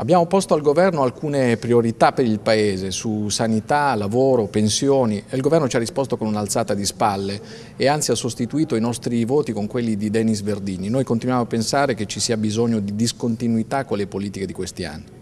Abbiamo posto al governo alcune priorità per il Paese su sanità, lavoro, pensioni e il governo ci ha risposto con un'alzata di spalle e anzi ha sostituito i nostri voti con quelli di Denis Verdini. Noi continuiamo a pensare che ci sia bisogno di discontinuità con le politiche di questi anni.